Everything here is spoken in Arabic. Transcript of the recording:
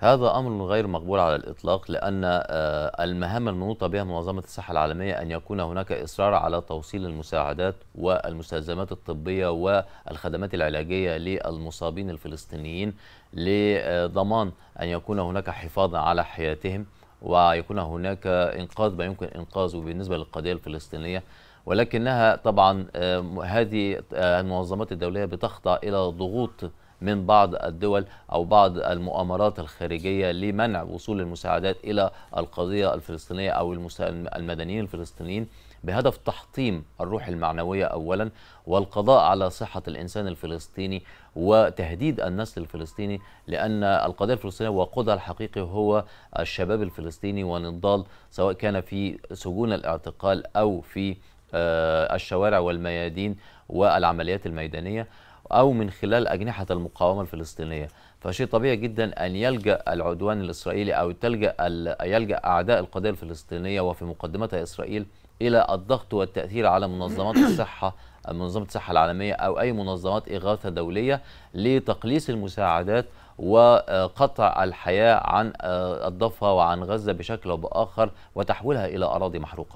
هذا أمر غير مقبول على الإطلاق لأن آه، المهام المنوطة بها منظمة الصحة العالمية أن يكون هناك إصرار على توصيل المساعدات والمستلزمات الطبية والخدمات العلاجية للمصابين الفلسطينيين لضمان أن يكون هناك حفاظ على حياتهم ويكون هناك إنقاذ ما يمكن إنقاذه بالنسبة للقضية الفلسطينية ولكنها طبعا آه، هذه آه، المنظمات الدولية بتخضع إلى ضغوط من بعض الدول أو بعض المؤامرات الخارجية لمنع وصول المساعدات إلى القضية الفلسطينية أو المدنيين الفلسطينيين بهدف تحطيم الروح المعنوية أولا والقضاء على صحة الإنسان الفلسطيني وتهديد النسل الفلسطيني لأن القضية الفلسطينية وقودها الحقيقي هو الشباب الفلسطيني ونضال سواء كان في سجون الاعتقال أو في آه، الشوارع والميادين والعمليات الميدانية أو من خلال أجنحة المقاومة الفلسطينية فشيء طبيعي جدا أن يلجأ العدوان الإسرائيلي أو تلجأ يلجأ أعداء القضية الفلسطينية وفي مقدمتها إسرائيل إلى الضغط والتأثير على منظمات الصحة منظمة الصحة العالمية أو أي منظمات إغاثة دولية لتقليص المساعدات وقطع الحياة عن آه، الضفة وعن غزة بشكل أو بآخر وتحويلها إلى أراضي محروقة